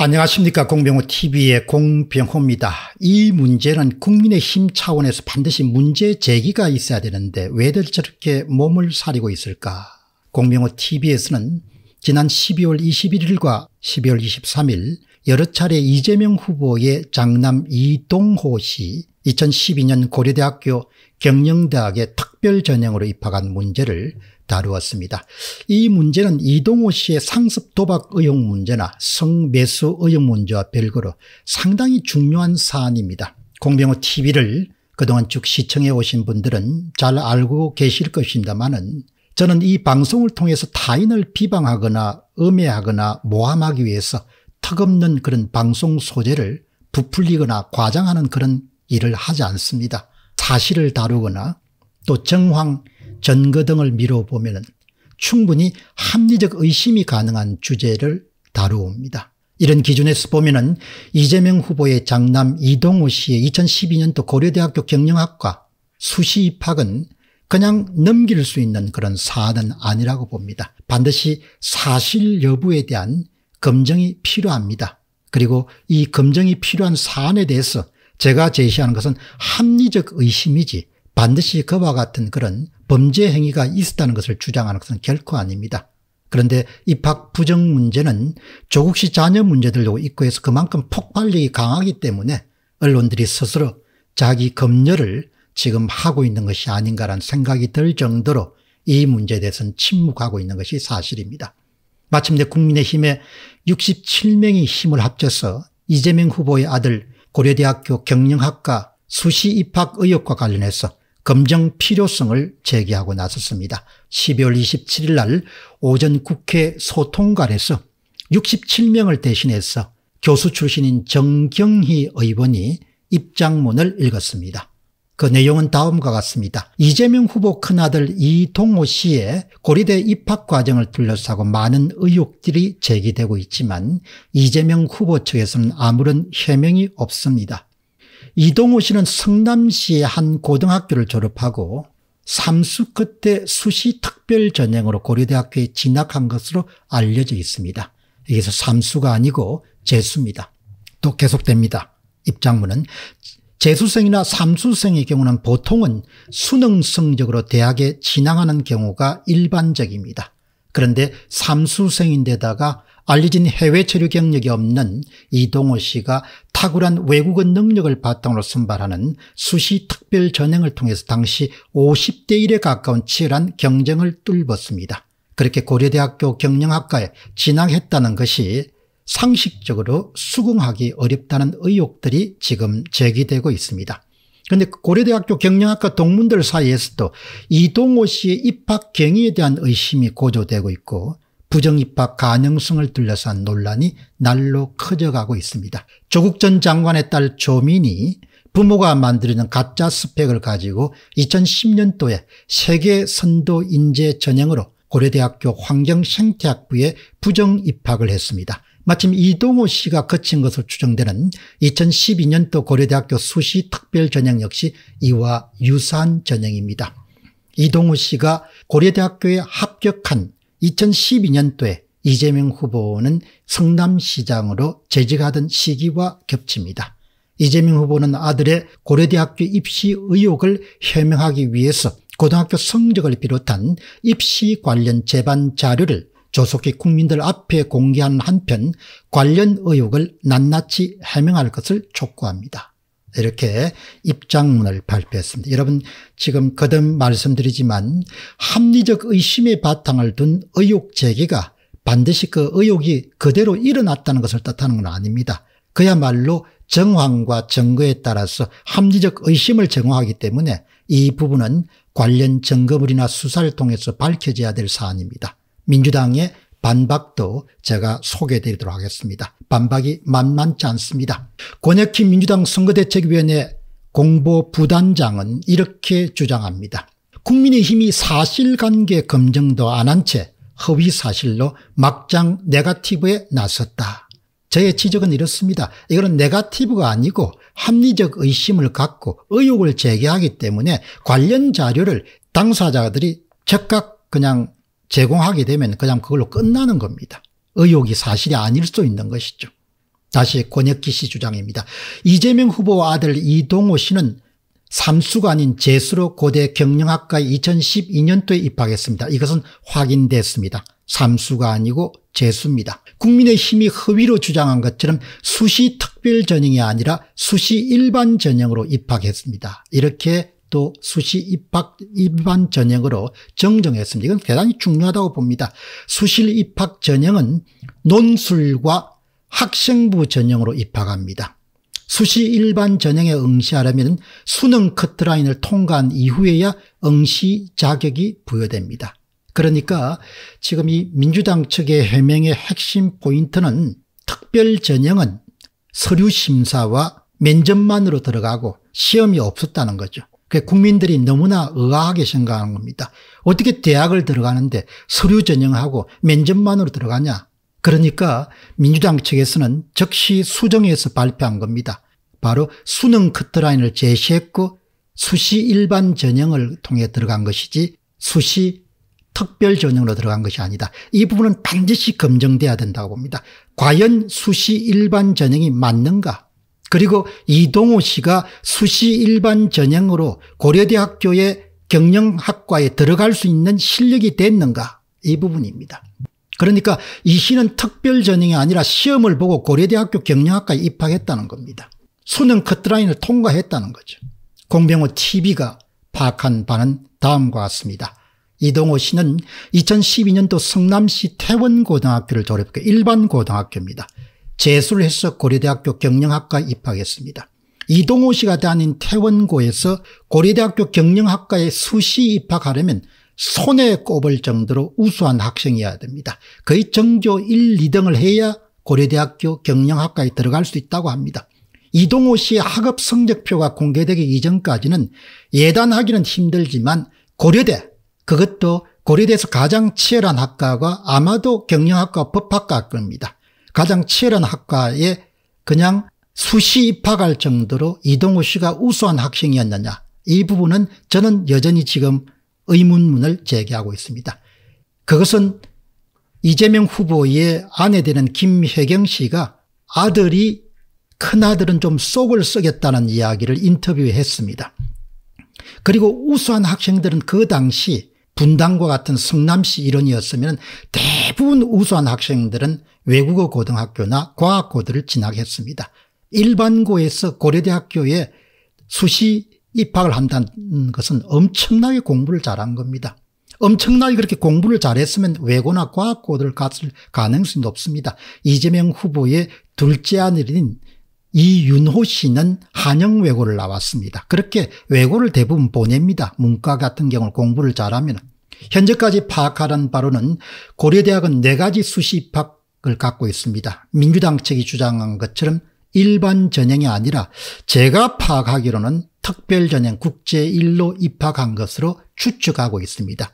안녕하십니까 공병호TV의 공병호입니다. 이 문제는 국민의힘 차원에서 반드시 문제 제기가 있어야 되는데 왜들 저렇게 몸을 사리고 있을까 공병호TV에서는 지난 12월 21일과 12월 23일 여러 차례 이재명 후보의 장남 이동호 씨 2012년 고려대학교 경영대학의 특별전형으로 입학한 문제를 다루었습니다. 이 문제는 이동호 씨의 상습 도박 의혹 문제나 성매수 의혹 문제와 별개로 상당히 중요한 사안입니다. 공병호 TV를 그동안 쭉 시청해 오신 분들은 잘 알고 계실 것입니다만은 저는 이 방송을 통해서 타인을 비방하거나 음해하거나 모함하기 위해서 턱없는 그런 방송 소재를 부풀리거나 과장하는 그런 일을 하지 않습니다. 사실을 다루거나 또 정황 전거 등을 미뤄보면 충분히 합리적 의심이 가능한 주제를 다루옵니다. 이런 기준에서 보면 이재명 후보의 장남 이동우 씨의 2012년도 고려대학교 경영학과 수시 입학은 그냥 넘길 수 있는 그런 사안은 아니라고 봅니다. 반드시 사실 여부에 대한 검증이 필요합니다. 그리고 이 검증이 필요한 사안에 대해서 제가 제시하는 것은 합리적 의심이지 반드시 그와 같은 그런 범죄 행위가 있었다는 것을 주장하는 것은 결코 아닙니다. 그런데 입학 부정 문제는 조국시 자녀 문제들도있고해서 그만큼 폭발력이 강하기 때문에 언론들이 스스로 자기 검열을 지금 하고 있는 것이 아닌가라는 생각이 들 정도로 이 문제에 대해서는 침묵하고 있는 것이 사실입니다. 마침내 국민의힘에 67명이 힘을 합쳐서 이재명 후보의 아들 고려대학교 경영학과 수시 입학 의혹과 관련해서 검증 필요성을 제기하고 나섰습니다. 12월 27일 날 오전 국회 소통관에서 67명을 대신해서 교수 출신인 정경희 의원이 입장문을 읽었습니다. 그 내용은 다음과 같습니다. 이재명 후보 큰아들 이동호 씨의 고리대 입학 과정을 둘러싸고 많은 의혹들이 제기되고 있지만 이재명 후보 측에서는 아무런 해명이 없습니다. 이동호 씨는 성남시의 한 고등학교를 졸업하고 삼수 끝에 수시 특별 전형으로 고려대학교에 진학한 것으로 알려져 있습니다. 여기서 삼수가 아니고 재수입니다. 또 계속됩니다. 입장문은 재수생이나 삼수생의 경우는 보통은 수능 성적으로 대학에 진학하는 경우가 일반적입니다. 그런데 삼수생인데다가 알려진 해외 체류 경력이 없는 이동호 씨가 탁월한 외국어 능력을 바탕으로 선발하는 수시 특별 전형을 통해서 당시 50대 1에 가까운 치열한 경쟁을 뚫었습니다. 그렇게 고려대학교 경영학과에 진학했다는 것이 상식적으로 수긍하기 어렵다는 의혹들이 지금 제기되고 있습니다. 그런데 고려대학교 경영학과 동문들 사이에서도 이동호 씨의 입학 경위에 대한 의심이 고조되고 있고 부정입학 가능성을 둘러싼 논란이 날로 커져가고 있습니다. 조국 전 장관의 딸 조민이 부모가 만들어낸 가짜 스펙을 가지고 2010년도에 세계 선도 인재 전형으로 고려대학교 환경생태학부에 부정입학을 했습니다. 마침 이동호 씨가 거친 것으로 추정되는 2012년도 고려대학교 수시 특별 전형 역시 이와 유사한 전형입니다. 이동호 씨가 고려대학교에 합격한 2012년도에 이재명 후보는 성남시장으로 재직하던 시기와 겹칩니다. 이재명 후보는 아들의 고려대학교 입시 의혹을 해명하기 위해서 고등학교 성적을 비롯한 입시 관련 재반 자료를 조속히 국민들 앞에 공개한 한편 관련 의혹을 낱낱이 해명할 것을 촉구합니다. 이렇게 입장문을 발표했습니다. 여러분 지금 거듭 말씀드리지만 합리적 의심의 바탕을 둔 의혹 제기가 반드시 그 의혹이 그대로 일어났다는 것을 뜻하는 건 아닙니다. 그야말로 정황과 증거에 따라서 합리적 의심을 정화하기 때문에 이 부분은 관련 증거물이나 수사를 통해서 밝혀져야 될 사안입니다. 민주당의 반박도 제가 소개해드리도록 하겠습니다. 반박이 만만치 않습니다. 권혁희 민주당 선거대책위원회 공보부단장은 이렇게 주장합니다. 국민의힘이 사실관계 검증도 안 한 채 허위사실로 막장 네가티브에 나섰다. 저의 지적은 이렇습니다. 이거는 네가티브가 아니고 합리적 의심을 갖고 의혹을 제기하기 때문에 관련 자료를 당사자들이 즉각 그냥 제공하게 되면 그냥 그걸로 끝나는 겁니다. 의혹이 사실이 아닐 수 있는 것이죠. 다시 권혁기 씨 주장입니다. 이재명 후보와 아들 이동호 씨는 삼수가 아닌 재수로 고대 경영학과에 2012년도에 입학했습니다. 이것은 확인됐습니다. 삼수가 아니고 재수입니다. 국민의힘이 허위로 주장한 것처럼 수시 특별 전형이 아니라 수시 일반 전형으로 입학했습니다. 이렇게 또 수시 입학 입반 전형으로 정정했습니다. 이건 대단히 중요하다고 봅니다. 수시 입학 전형은 논술과 학생부 전형으로 입학합니다. 수시 일반 전형에 응시하려면 수능 커트라인을 통과한 이후에야 응시 자격이 부여됩니다. 그러니까 지금 이 민주당 측의 해명의 핵심 포인트는 특별 전형은 서류 심사와 면접만으로 들어가고 시험이 없었다는 거죠. 그 국민들이 너무나 의아하게 생각하는 겁니다. 어떻게 대학을 들어가는데 서류 전형하고 면접만으로 들어가냐. 그러니까 민주당 측에서는 즉시 수정해서 발표한 겁니다. 바로 수능 커트라인을 제시했고 수시 일반 전형을 통해 들어간 것이지 수시 특별 전형으로 들어간 것이 아니다. 이 부분은 반드시 검증돼야 된다고 봅니다. 과연 수시 일반 전형이 맞는가 그리고 이동호 씨가 수시 일반 전형으로 고려대학교의 경영학과에 들어갈 수 있는 실력이 됐는가 이 부분입니다. 그러니까 이 씨는 특별 전형이 아니라 시험을 보고 고려대학교 경영학과에 입학했다는 겁니다. 수능 커트라인을 통과했다는 거죠. 공병호 TV가 파악한 바는 다음과 같습니다. 이동호 씨는 2012년도 성남시 태원고등학교를 졸업했고 일반고등학교입니다. 재수를 해서 고려대학교 경영학과 에 입학했습니다. 이동호 씨가 다닌 태원고에서 고려대학교 경영학과에 수시 입학하려면 손에 꼽을 정도로 우수한 학생이어야 됩니다. 거의 정조 1, 2등을 해야 고려대학교 경영학과에 들어갈 수 있다고 합니다. 이동호 씨의 학업 성적표가 공개되기 이전까지는 예단하기는 힘들지만 고려대 그것도 고려대에서 가장 치열한 학과가 아마도 경영학과 법학과학과입니다 가장 치열한 학과에 그냥 수시 입학할 정도로 이동호 씨가 우수한 학생이었느냐 이 부분은 저는 여전히 지금 의문문을 제기하고 있습니다. 그것은 이재명 후보의 아내 되는 김혜경 씨가 아들이 큰아들은 좀 속을 썩였다는 이야기를 인터뷰했습니다. 그리고 우수한 학생들은 그 당시 분당과 같은 성남시 일원이었으면 대부분 우수한 학생들은 외국어 고등학교나 과학고들을 진학했습니다. 일반고에서 고려대학교에 수시 입학을 한다는 것은 엄청나게 공부를 잘한 겁니다. 엄청나게 그렇게 공부를 잘했으면 외고나 과학고들 갔을 가능성이 높습니다. 이재명 후보의 둘째 아들인 이윤호 씨는 한영 외고를 나왔습니다. 그렇게 외고를 대부분 보냅니다. 문과 같은 경우 공부를 잘하면. 현재까지 파악하는 바로는 고려대학은 네 가지 수시 입학을 갖고 있습니다. 민주당 측이 주장한 것처럼 일반 전형이 아니라 제가 파악하기로는 특별 전형 국제 1로 입학한 것으로 추측하고 있습니다.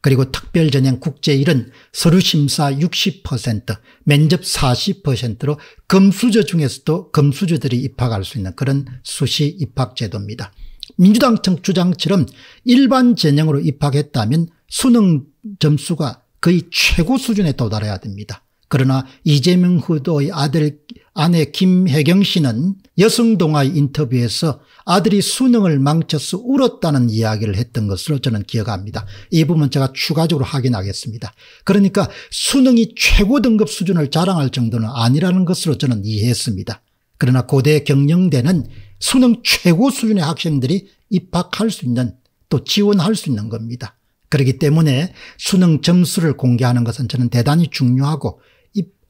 그리고 특별전형 국제1은 서류심사 60%, 면접 40%로 금수저 중에서도 금수저들이 입학할 수 있는 그런 수시 입학제도입니다. 민주당 측 주장처럼 일반 전형으로 입학했다면 수능 점수가 거의 최고 수준에 도달해야 됩니다. 그러나 이재명 후보의 아들 아내 김혜경 씨는 여성동아의 인터뷰에서 아들이 수능을 망쳐서 울었다는 이야기를 했던 것으로 저는 기억합니다. 이 부분 제가 추가적으로 확인하겠습니다. 그러니까 수능이 최고 등급 수준을 자랑할 정도는 아니라는 것으로 저는 이해했습니다. 그러나 고대 경영대는 수능 최고 수준의 학생들이 입학할 수 있는 또 지원할 수 있는 겁니다. 그렇기 때문에 수능 점수를 공개하는 것은 저는 대단히 중요하고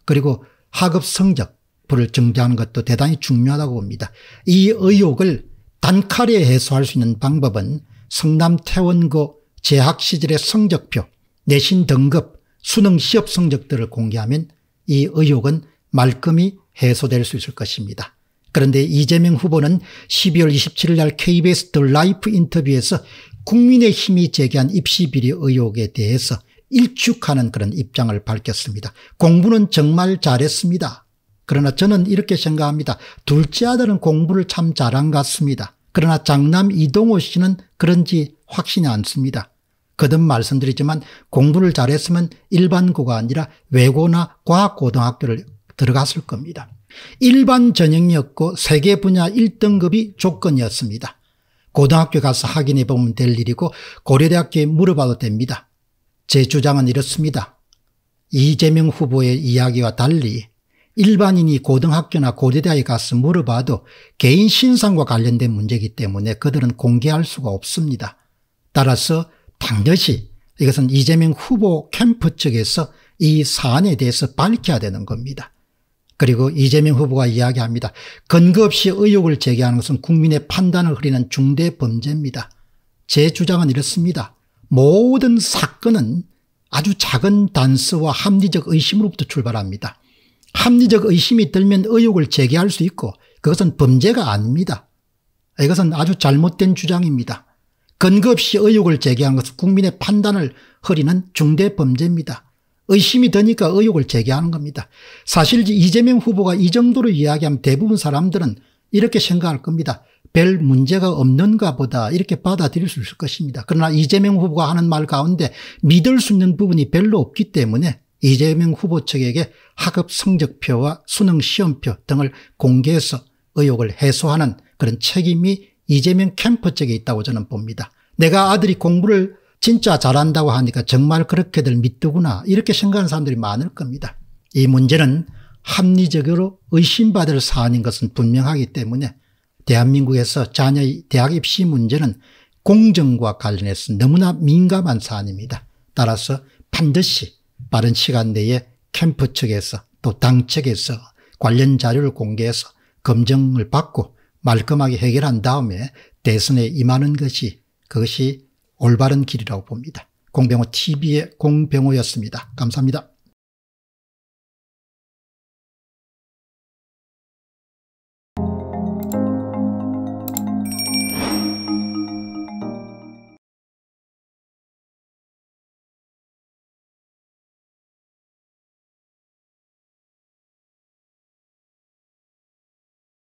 그리고 학업 성적 불을 정지하는 것도 대단히 중요하다고 봅니다. 이 의혹을 단칼에 해소할 수 있는 방법은 성남 태원고 재학 시절의 성적표, 내신 등급, 수능 시험 성적들을 공개하면 이 의혹은 말끔히 해소될 수 있을 것입니다. 그런데 이재명 후보는 12월 27일 날 KBS 더 라이프 인터뷰에서 국민의힘이 제기한 입시비리 의혹에 대해서 일축하는 그런 입장을 밝혔습니다. 공부는 정말 잘했습니다. 그러나 저는 이렇게 생각합니다. 둘째 아들은 공부를 참 잘한 것 같습니다. 그러나 장남 이동호 씨는 그런지 확신이 않습니다. 거듭 말씀드리지만 공부를 잘했으면 일반고가 아니라 외고나 과학고등학교를 들어갔을 겁니다. 일반 전형이었고 세계 분야 1등급이 조건이었습니다. 고등학교 가서 확인해 보면 될 일이고 고려대학교에 물어봐도 됩니다. 제 주장은 이렇습니다. 이재명 후보의 이야기와 달리 일반인이 고등학교나 고대대에 가서 물어봐도 개인 신상과 관련된 문제이기 때문에 그들은 공개할 수가 없습니다. 따라서 반드시 이것은 이재명 후보 캠프 측에서 이 사안에 대해서 밝혀야 되는 겁니다. 그리고 이재명 후보가 이야기합니다. 근거 없이 의혹을 제기하는 것은 국민의 판단을 흐리는 중대 범죄입니다. 제 주장은 이렇습니다. 모든 사건은 아주 작은 단서와 합리적 의심으로부터 출발합니다. 합리적 의심이 들면 의혹을 제기할 수 있고 그것은 범죄가 아닙니다. 이것은 아주 잘못된 주장입니다. 근거 없이 의혹을 제기한 것은 국민의 판단을 흐리는 중대 범죄입니다. 의심이 드니까 의혹을 제기하는 겁니다. 사실 이재명 후보가 이 정도로 이야기하면 대부분 사람들은 이렇게 생각할 겁니다. 별 문제가 없는가 보다 이렇게 받아들일 수 있을 것입니다. 그러나 이재명 후보가 하는 말 가운데 믿을 수 있는 부분이 별로 없기 때문에 이재명 후보 측에게 학업 성적표와 수능 시험표 등을 공개해서 의혹을 해소하는 그런 책임이 이재명 캠프 쪽에 있다고 저는 봅니다. 내가 아들이 공부를 진짜 잘한다고 하니까 정말 그렇게들 믿더구나 이렇게 생각하는 사람들이 많을 겁니다. 이 문제는 합리적으로 의심받을 사안인 것은 분명하기 때문에 대한민국에서 자녀의 대학 입시 문제는 공정과 관련해서 너무나 민감한 사안입니다. 따라서 반드시 빠른 시간 내에 캠프 측에서 또 당 측에서 관련 자료를 공개해서 검증을 받고 말끔하게 해결한 다음에 대선에 임하는 것이 그것이 올바른 길이라고 봅니다. 공병호 TV의 공병호였습니다. 감사합니다.